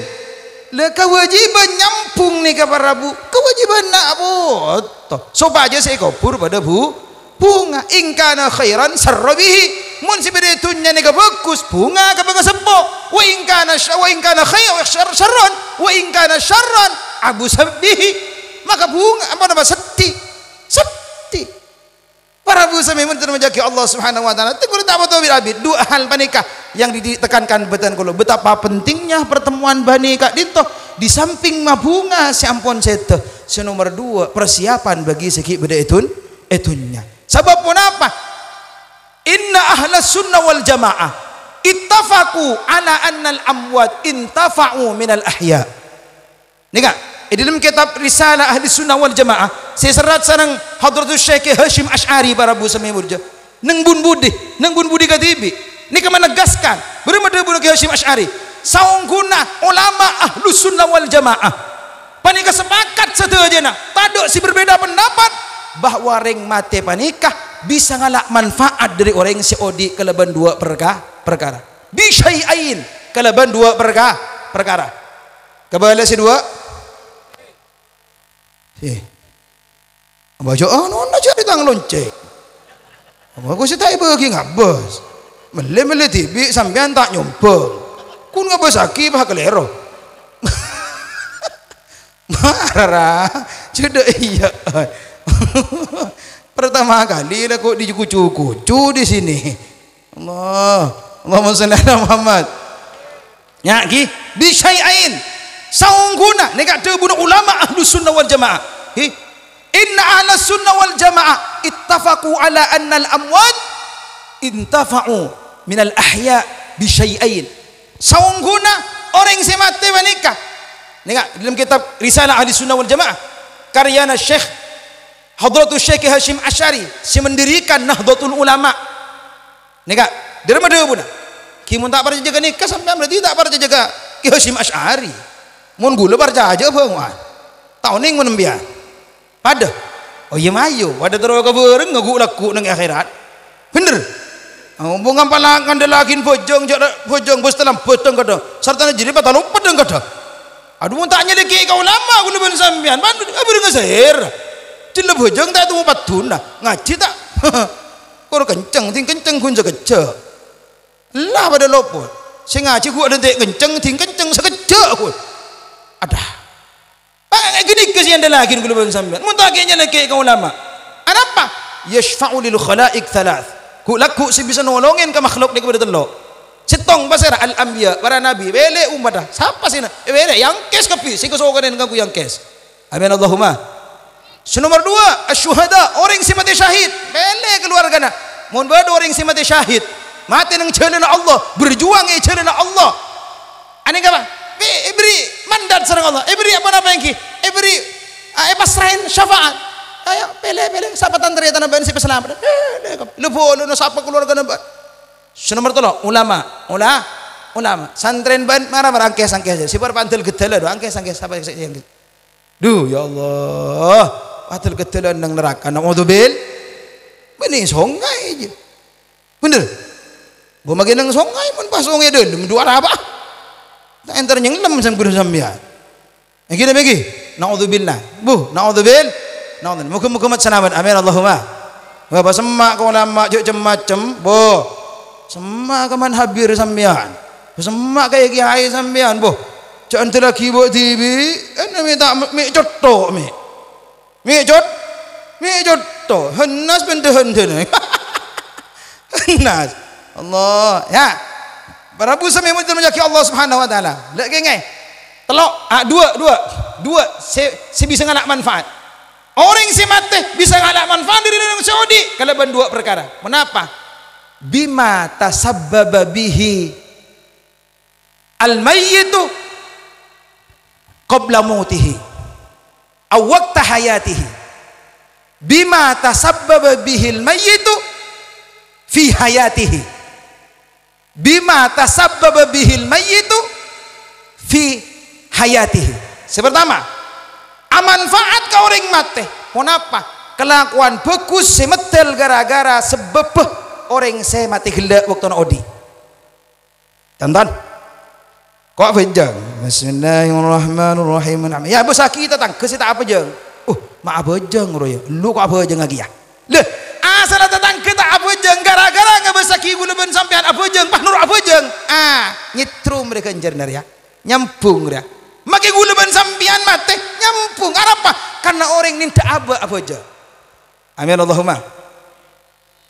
Le kewajiban nyampung nih ke para bu, kewajiban nak botoh. Sopa aja saya kopur pada bu, bunga ingkana khairan serabi mun si biditunya ni kabagus bunga kabagus sempo wa in kana wa in kana khayr syarron wa in kana syarron abu sabihi maka bunga apa nama seti, seti, para abu sabihi mun menjaga Allah Subhanahu wa taala tenggur tak betul abid dua hal panikah yang ditekankan betan kulo betapa pentingnya pertemuan bani kak dinto di samping mabunga si ampun seto si nomor dua persiapan bagi segi beda etun etunnya sebab pun apa Inna ahla sunnah wal jamaah ittafaku ala annal amwat intafa'u minal ahya. Nika, di dalam kitab Risalah Ahli Sunnah wal Jamaah, saya serat sarang Hadratus Syekh Hashim Ash'ari barabu sami murja. Neng bun budi, neng bun budi katibi. Nika menegaskan, beri madu bunuh Hashim Ash'ari. Saungguna ulama Ahlu Sunnah wal Jamaah. Panika sepakat saja nak. Taduk si berbeda pendapat bahwa ring mati panikah bisa ngalak manfaat dari orang yang seodi keleban dua perka, perkara bisyai'ain keleban dua perka, perkara kembali si dua si baca ah nona cari tang lonceng aku sih tak pergi ngabes melih-melih tibi sampean tak nyompel kun ngabes aki bah kelero marah cedek iya pertama kali lah kok dicucu-cucu di sini Allah Allahumma salli ala Muhammad ya ki bi syai'ain saungguna nek ada bunuh ulama ahlu sunnah wal jamaah hi inna ahla sunnah wal jamaah ittafaku ala anna al amwat intafa'u min al ahya bi syai'ain saungguna orang semate menikah nek dalam kitab risalah ahli sunnah wal jamaah karyana syekh Hadratus Syekh Hashim Asyari si mendirikan Nahdlatul Ulama. Nika, derma mana dia pun? Ki pada jaga percaya nika sampean berarti tak jaga Ki Hashim Asyari. Mun gula percaya aja banguan. Tauning mun biar. Pada. Oh iya mayo, pada terus ke bereng ngaku laku akhirat. Bener. Oh, bunga palangan delakin bojong bojong bos telam bojong kada. Serta jadi patah lompat kada. Aduh mun tak nyeliki kau lama guna ben sampean. Bandu abur ngasir. Dilep hojong tak tumu paduna, ngaji tak. Kur kenceng, ting kenceng kun sekeja. Lah pada pun, Sing ngaji gua dentik kenceng, ting kenceng sekeja kun. Ada. Ah, gini ke yang ada lagi kulo ben sampean. Mun tak lagi kau lama. Ana apa? Yashfa'u lil khalaik thalath. Ku laku si bisa nolongin ke makhluk ni kepada telo. Setong pasera al anbiya para nabi bele umat dah. Siapa sih nak? Bele yang kes kepi. Si kesokan dengan ku yang kes. Amin Allahumma. Senomor dua, asyuhada, orang yang mati syahid. Bele keluargana. Mun bada orang yang mati syahid. Mati nang jalan Allah, berjuang e jalan Allah. Ani apa? Be, ibri mandat serang Allah. Ibri apa napa engki? Ibri ai e pasrain syafaat. Ayo bele bele sapatan dari tanah ben sipe selamat. Eh, Lepo lu sapa keluarga nang. Senomor tolong ulama, ula ulama. Santren ban marah marah angkes angkes. Sibar pantel gedala do angkes angkes sapa angkes. Duh ya Allah hatil ketelan nang neraka. Naudzubil. Bening songai je. Bener. Bumagi ng songai pun pasong ya dun. Dua apa? Tak enter yang enam sam kudu sambian. Yang kita bagi. Naudzubillah. Bu, naudzubil. Naudzubil. Muka-muka mat sanaman. Amin Allahumma. Bapa semak kau lama juk macem Bu. Semak kaman habir sambian. Semak kayak kiai sambian. Bu. Jangan lagi buat TV. Ini eh, minta mi cotok mi. Vị chốt Vị chốt Tổ hân nát bên tư Allah Ya Rabu Sami Mujur menjaki Allah subhanahu wa ta'ala Lihat Telok ah, Dua Dua Dua si, si bisa ngalak manfaat Oring si mati Bisa ngalak manfaat dari negara Saudi Kalau berdua perkara Kenapa? Bima tasabbaba bihi Al-mayyitu Qabla awwaqta hayatihi bima tasabbaba bihil mayyitu fi hayatihi bima tasabbaba bihil mayyitu fi hayatihi sepertama amanfaat kau ring mate kenapa kelakuan bekus semetel gara-gara sebebeh orang saya mati gila waktu odi tonton Kok apa jeng? Bismillahirrahmanirrahim. Ya bos sakit datang, Kesita apa jeng? Uh, maaf apa jeng roya? Lu kok apa jeng lagi ya? Leh, asal datang ke apa jeng gara-gara ngebesaki gula ben sampean apa jeng? Pak Nur apa jeng? Ah, nyetru mereka jernar ya. Nyampung ya. Maki gue ben sampean mate nyampung. Kenapa? Karena orang ini tidak apa apa jeng. Amin Allahumma.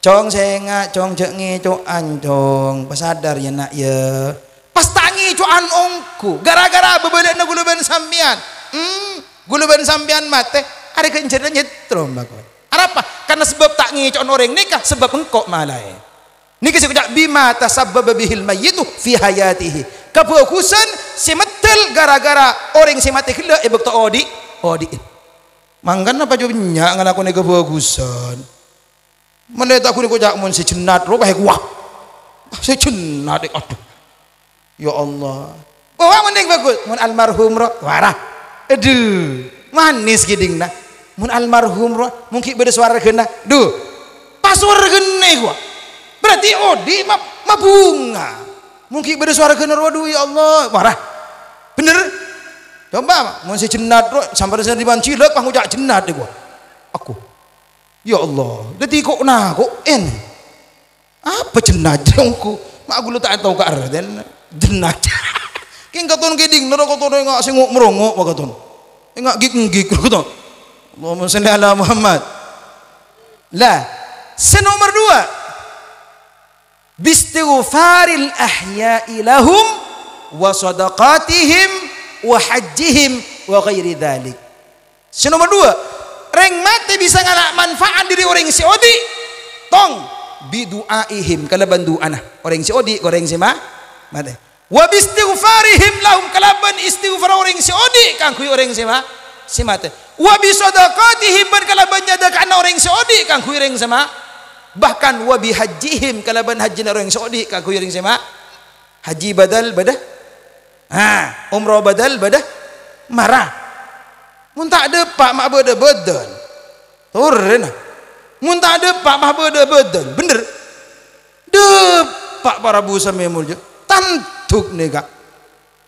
Cong senga, cong cengi, cong anjong. Pesadar ya nak ya pastangi cuan ongku gara-gara bebelek na guluban sambian hmm guluban sambian mate ada kencerna nyetrom bakoi apa? karena sebab tak ngicon orang nikah sebab engkau malai niki sik bima tasabbaba bihil mayyitu fi hayatihi kefokusan si metel gara-gara orang si mati kela e eh, bekto odi odi mangkan apa jobnya ngan aku nek kefokusan mendetak aku nek jak mun si jenat ro kae kuah si jenat eh, aduh Ya Allah. Oh, Wah mending bagus. Mun almarhum roh warah. Aduh, manis nah. Mun almarhum roh mungkin beda suara kena. Duh, suara gene gua. Berarti odi mah ma bunga. Mungkin beda suara kena waduh ya Allah warah. Bener? Coba mun si jenat roh sampai di banci lek pangujak jenat deh gua. Aku. Ya Allah, detik kok nah kok en. Apa jenat jongku? Mak gulu tak tahu ke arah jenak king katon kiding nara katon nga singok merongok wa katon nga gik ngik katon Allahumma salli ala Muhammad lah sen nomor dua bistighfaril ahya'i lahum wa sadaqatihim wa hajjihim wa ghairi dhalik sen nomor dua reng mati bisa ngalak manfaat diri orang si odi tong biduaihim kalaban duana orang si odi orang si ma Mate. Wa bistighfarihim lahum kalaban istighfar orang Saudi kang kuy orang sama sama teh. Wa bisadaqatihim ban kalaban nyadakan orang Saudi kang kuy orang sama. Bahkan wa bihajjihim kalaban haji orang Saudi kang kuy orang sama. Haji badal badah. Ha, umrah badal badah. Marah. Mun tak pak mak beda bedan. Turun. Mun tak pak mak beda bedan. Bener. Depak para busa memulja tantuk nega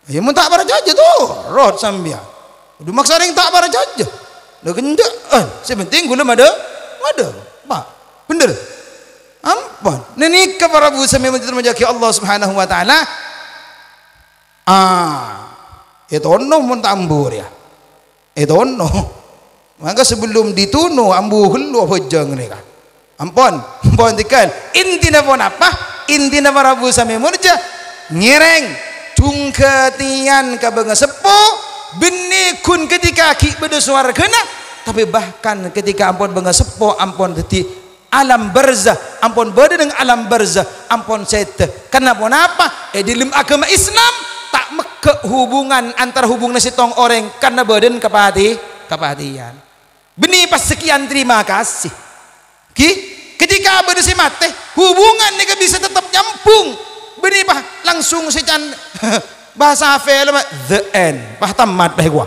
ya mun tak barajaja tuh rod sambia udah maksa yang tak barajaja udah gendak eh sepenting gula ada ada pak bener ampun ini kepada bu sami menjadi Allah subhanahu wa taala ah itu ya ono mun tambur ya itu ya ono maka sebelum dituno ambu helu hojong mereka ampun ampun tikal intinya pun apa Intinya para bu sami murja ngiring dungketian kabenga beni benikun ketika ki bedu suara kena tapi bahkan ketika ampun benga sepuh ampun detik alam berza ampun beda dengan alam berza ampun sete kenapa apa eh di lim agama Islam tak meke hubungan antar hubungan si tong orang karena badan kepati kepatian beni pas sekian terima kasih ki ketika beda si hubungan ini bisa tetap nyampung Beri pah langsung secan bahasa Hafel the end. Pah tamat pah gua.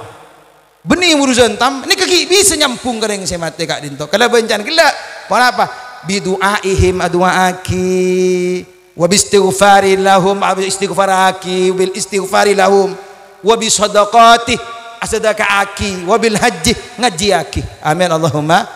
Beni urusan tam ini kaki bisa nyampung kereng kan si mati kak dinto. Kalau bencan gila para apa? Bidu'aihim adu'aki wa bistighfari lahum abi istighfaraki bil istighfari lahum wa bi asadaka aki wa bil ngaji aki amin allahumma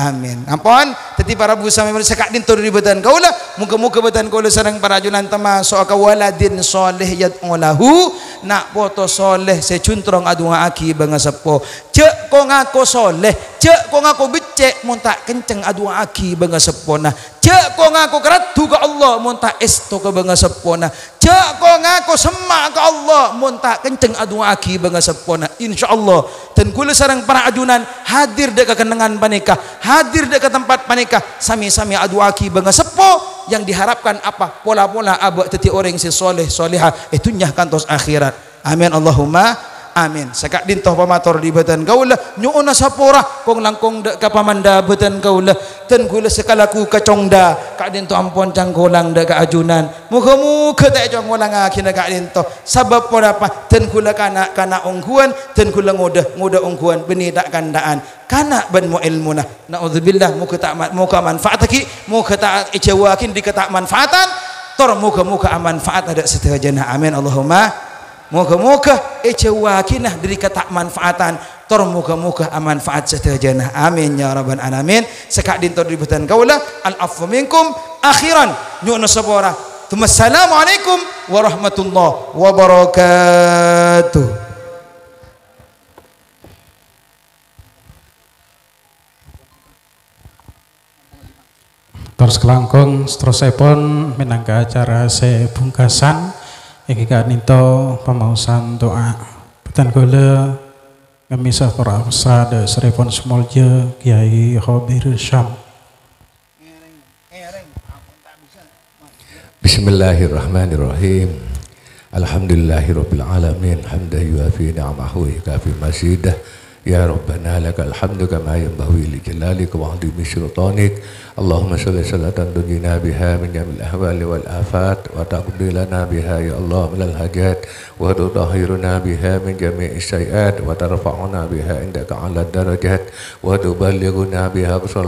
Amin. Ampun, tetapi para bu sama mereka sekat dintor ribetan kau lah. Muka-muka betan kau lah sedang para julan tema So kau waladin soleh yat ngolahu nak foto soleh secuntrong adunga aki bangsa po. Cek kau ngaku soleh cek kau ngaku becek muntah kenceng adu aki bangga sepona cek kau ngaku kerat tuga Allah muntah esto ke bangga sepona cek kau ngaku semak ke Allah muntah kenceng adu aki bangga sepona insya Allah dan sarang para ajunan hadir dekat kenangan panikah hadir dekat tempat panikah sami-sami adu aki bangga sepo yang diharapkan apa pola-pola abu teti orang si soleh soleha itu nyahkan tos akhirat amin Allahumma amin sakak dintoh pamator di beten kaula nyuuna sapora kong langkong da kapamanda beten kaula ten kula sekalaku kacongda kak dintoh ampon cangkolang da kaajunan muka muka tak jong walang akhirnya kak dintoh Sebab pun apa ten kula kana kana ongkuan ten kula ngoda ngoda ongkuan benidak kandaan kana ban mo ilmu na naudzubillah muka tak muka manfaat lagi, muka tak ijawakin diketak manfaatan tor muka muka manfaat ada setengah jana amin Allahumma moga-moga ecewakinah dari kata manfaatan tor moga-moga manfaat setajana amin ya rabban alamin sekak dintor ributan kaula al afwu minkum akhiran nyuna sabora assalamualaikum warahmatullahi wabarakatuh Terus kelangkung, terus sepon minangka acara sebungkasan Ikikanito pamausan doa Petan gula Ngemisah para amsada Serepon semolja Kiai Khobir Syam Bismillahirrahmanirrahim Alhamdulillahirrabbilalamin Hamdah yuafi ni'amahu Ikafi masjidah Ya Rabbana lakal hamdu kama yanbawi li jalalika wa adimi sultanik Allahumma salli salatan tunjina biha min jamil ahwali wal afat wa taqdi biha ya Allah minal hajat wa tutahhiruna biha min jami'i sayiat wa tarfa'una biha indaka 'ala darajat wa tuballighuna biha aqsal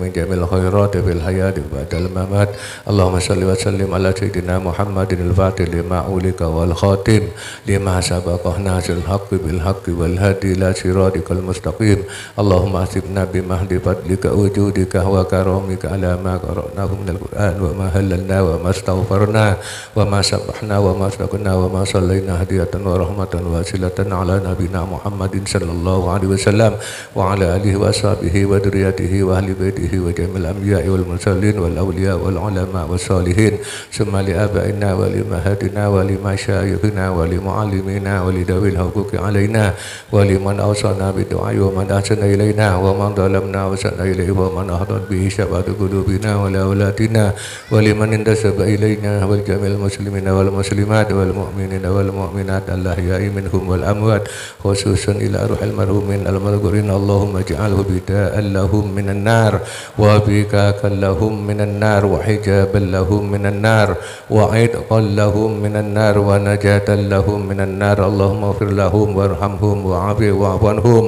min jamil khairat fil hayati ba'dal mamat Allahumma salli wa sallim ala sayyidina Muhammadin al-fatih lima ulika wal khatim lima sabaqah nasil haqqi bil haqqi wal hadi la siratikal mustaqim Allahumma asibna bimahdi fadlika wujudika wa karam بحمدك على ما قرأناه من القرآن وما هللنا وما استغفرنا وما سبحنا وما سبقنا وما صلينا هدية ورحمة واسلة على نبينا محمد صلى الله عليه وسلم وعلى آله وأصحابه وذريته وأهل بيته وجميع الأنبياء والمرسلين والأولياء والعلماء والصالحين ثم لآبائنا ولمهاتنا ولمشايخنا ولمعلمينا ولذوي الحقوق علينا ولمن أوصانا بالدعاء ومن أحسن إلينا ومن ظلمنا وسن إليه ومن أهدى به بعد قلوبنا ولا أولادنا ولمن انتسب إلينا ولجميع المسلمين والمسلمات والمؤمنين والمؤمنات الله الأحياء منهم والأموات خصوصا إلى روح المرحومين المذكورين اللهم اجعله بداء لهم من النار وبكاكا لهم من النار وحجابا لهم من النار وعتقا لهم من النار ونجاة لهم من النار اللهم اغفر لهم وارحمهم وعافي واعف عنهم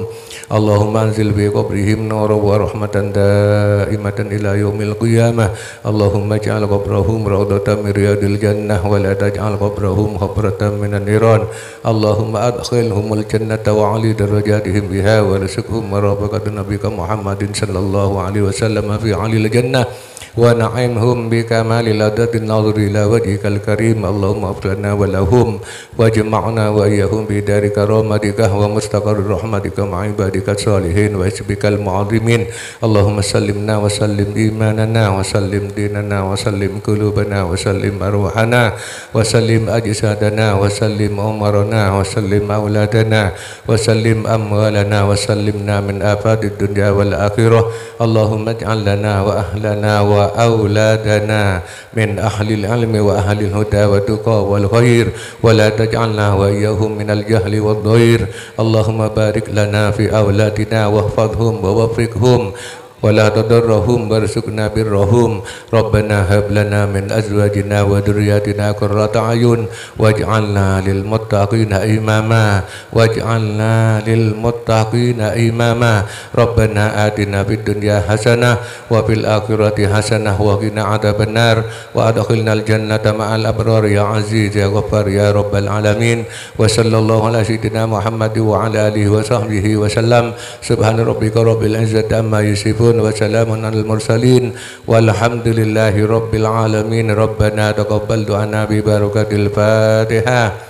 Allahumma anzil bi qabrihim nara wa rahmatan daimatan ila yaumil qiyamah Allahumma ja'al qabrahum raudatan min riyadil jannah wa la taj'al qabrahum habratan minan niran Allahumma adkhilhumul jannata wa 'ali darajatihim biha wa rzuqhum marabaqatan nabika Muhammadin sallallahu alaihi wasallam fi 'alil jannah ونعمهم بكمال لدد النظر إلى وجهك الكريم اللهم اغفرنا ولهم واجمعنا وإياهم بدار كرامتك ومستقر رحمتك مع عبادك الصالحين وحسبك المعظمين اللهم سلمنا وسلم إيماننا وسلم ديننا وسلم قلوبنا وسلم أرواحنا وسلم أجسادنا وسلم أمرنا وسلم أولادنا وسلم أموالنا وسلمنا من آفات الدنيا والآخرة اللهم اجعل لنا وأهلنا و وأولادنا من أهل العلم وأهل الهدى والتقى والخير ولا تجعلنا وإياهم من الجهل والضير اللهم بارك لنا في أولادنا واحفظهم ووفقهم ولا تضرهم وارزقنا برهم ربنا هب لنا من أزواجنا وذرياتنا قرة أعين واجعلنا للمتقين إماما واجعلنا للمتقين إماما ربنا آتنا في الدنيا حسنة وفي الآخرة حسنة وقنا عذاب النار وأدخلنا الجنة مع الأبرار يا عزيز يا غفار يا رب العالمين وصلى الله على سيدنا محمد وعلى آله وصحبه وسلم سبحان ربك رب العزة أما يصفون وسلام على المرسلين والحمد لله رب العالمين ربنا تقبل دعانا ببركة الفاتحة